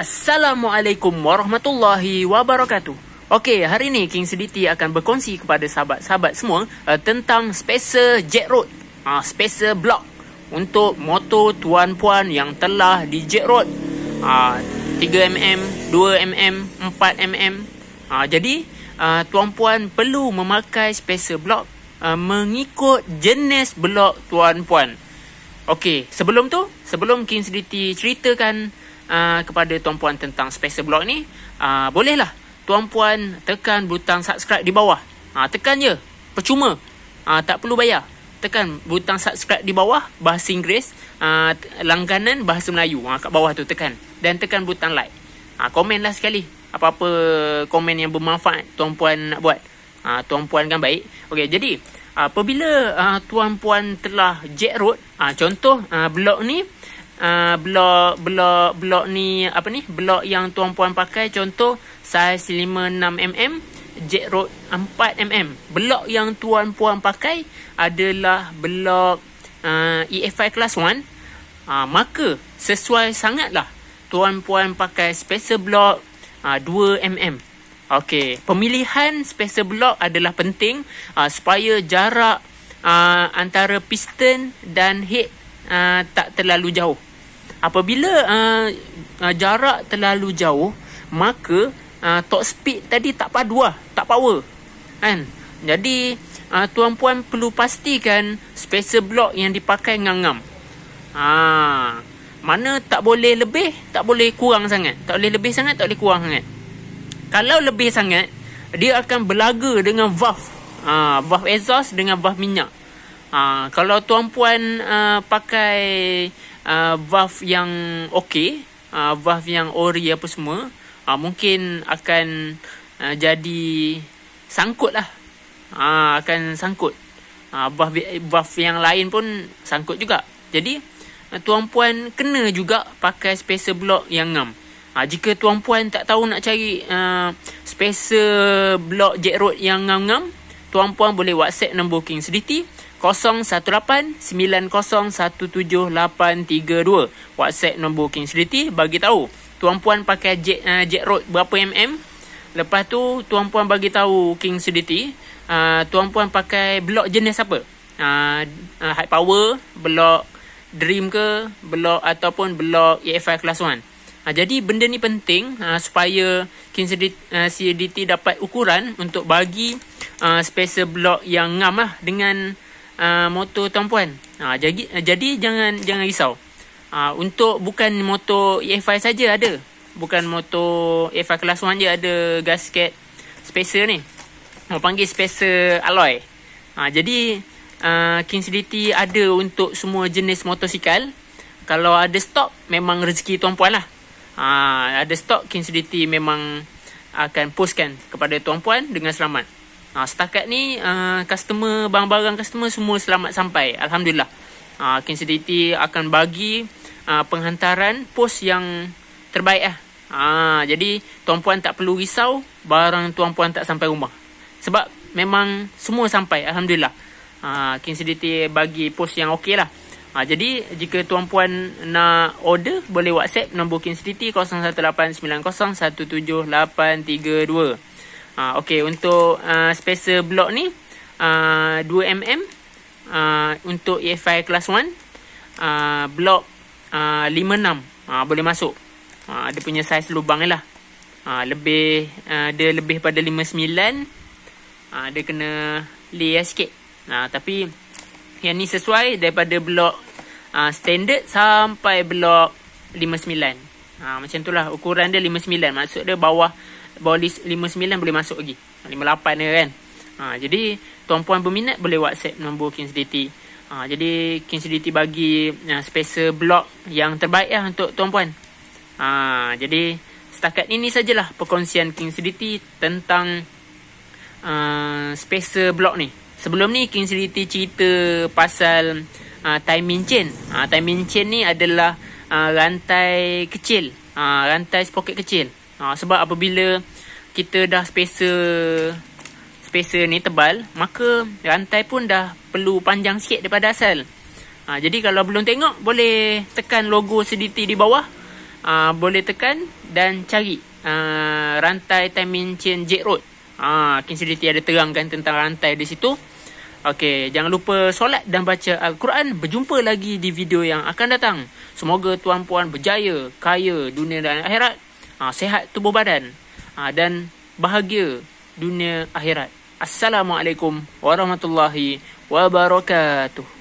Assalamualaikum warahmatullahi wabarakatuh. Okey, hari ini King Sediti akan berkongsi kepada sahabat-sahabat semua uh, tentang spacer jet road, uh, ah, spacer block untuk motor tuan puan yang telah di jet road. Uh, 3mm, 2mm, 4mm. Uh, jadi, uh, tuan puan perlu memakai spacer block uh, mengikut jenis blok tuan puan. Okey, sebelum tu, sebelum King Sediti ceritakan Ah, kepada tuan puan tentang special blog ni uh, bolehlah tuan puan tekan butang subscribe di bawah uh, tekan je percuma uh, tak perlu bayar tekan butang subscribe di bawah bahasa Inggeris uh, langganan bahasa Melayu uh, kat bawah tu tekan dan tekan butang like uh, komen lah sekali apa-apa komen yang bermanfaat tuan puan nak buat uh, tuan puan kan baik Okey, jadi apabila uh, tuan puan telah jackroot uh, contoh uh, blog ni Ah, blok blok blok ni apa ni blok yang tuan puan pakai contoh saiz 56 mm jet road 4 mm blok yang tuan puan pakai adalah blok uh, ah, EFI class 1 uh, ah, maka sesuai sangatlah tuan puan pakai spacer block uh, 2 mm Okey, pemilihan spacer block adalah penting uh, supaya jarak uh, antara piston dan head uh, tak terlalu jauh apabila uh, uh, jarak terlalu jauh maka uh, top speed tadi tak padu lah tak power kan jadi uh, tuan puan perlu pastikan spacer block yang dipakai ngam-ngam ha mana tak boleh lebih tak boleh kurang sangat tak boleh lebih sangat tak boleh kurang sangat kalau lebih sangat dia akan berlaga dengan valve uh, valve exhaust dengan valve minyak uh, kalau tuan puan uh, pakai buff ah, yang okey, uh, ah, buff yang ori apa semua, uh, mungkin akan uh, jadi sangkut lah. Uh, akan sangkut. Uh, buff, buff yang lain pun sangkut juga. Jadi, uh, tuan puan kena juga pakai spacer block yang ngam. Ha, jika tuan puan tak tahu nak cari uh, spacer block jet road yang ngam-ngam, tuan puan boleh WhatsApp nombor King Sediti 0189017832 WhatsApp nombor King City bagi tahu tuan puan pakai jet uh, jet road berapa mm lepas tu tuan puan bagi tahu King City uh, ah, tuan puan pakai blok jenis apa uh, uh, high power blok dream ke blok ataupun blok EFI class 1 uh, jadi benda ni penting uh, supaya King City uh, dapat ukuran untuk bagi uh, spacer blok yang ngam lah dengan uh, motor tuan puan. Ha, ah, jadi, jadi jangan jangan risau. Ha, untuk bukan motor EFI saja ada. Bukan motor EFI kelas 1 je ada gasket spacer ni. Orang panggil spacer alloy. Ha, jadi uh, King City ada untuk semua jenis motosikal. Kalau ada stok memang rezeki tuan puan lah. Ha, ada stok King City memang akan postkan kepada tuan puan dengan selamat. Ha, setakat ni uh, customer barang-barang customer semua selamat sampai. Alhamdulillah. Ha, King City akan bagi uh, penghantaran pos yang terbaik lah. Ha, jadi tuan-puan tak perlu risau barang tuan-puan tak sampai rumah. Sebab memang semua sampai. Alhamdulillah. Ha, King City bagi pos yang okey lah. Ha, jadi jika tuan-puan nak order boleh WhatsApp nombor King City 0189017832. Ha, ah, okay, untuk uh, spacer blok ni, uh, ah, 2mm uh, untuk EFI kelas 1, uh, blok uh, 5-6 uh, boleh masuk. Uh, dia punya saiz lubang ni lah. Uh, lebih, uh, dia lebih pada 5-9, uh, dia kena layer sikit. Uh, tapi yang ni sesuai daripada blok uh, standard sampai blok 5-9. Ha, macam tu lah. Ukuran dia 5.9. Maksud dia bawah bawah 5.9 boleh masuk lagi. 5.8 ha, dia kan. Ha, jadi tuan puan berminat boleh whatsapp nombor Kings DT. Ha, jadi Kings DT bagi ya, ha, spacer block yang terbaik lah untuk tuan puan. Ha, jadi setakat ini sajalah perkongsian Kings DT tentang uh, ha, spacer block ni. Sebelum ni Kings DT cerita pasal uh, timing chain. Uh, timing chain ni adalah uh, rantai kecil aa, ah, rantai sprocket kecil aa, ah, sebab apabila kita dah spacer spacer ni tebal maka rantai pun dah perlu panjang sikit daripada asal aa, ah, jadi kalau belum tengok boleh tekan logo CDT di bawah aa, boleh tekan dan cari aa, rantai timing chain jet road Ah, King CDT ada terangkan tentang rantai di situ. Okey, jangan lupa solat dan baca Al-Quran. Berjumpa lagi di video yang akan datang. Semoga tuan puan berjaya, kaya dunia dan akhirat. Ha, sehat tubuh badan ha, dan bahagia dunia akhirat. Assalamualaikum warahmatullahi wabarakatuh.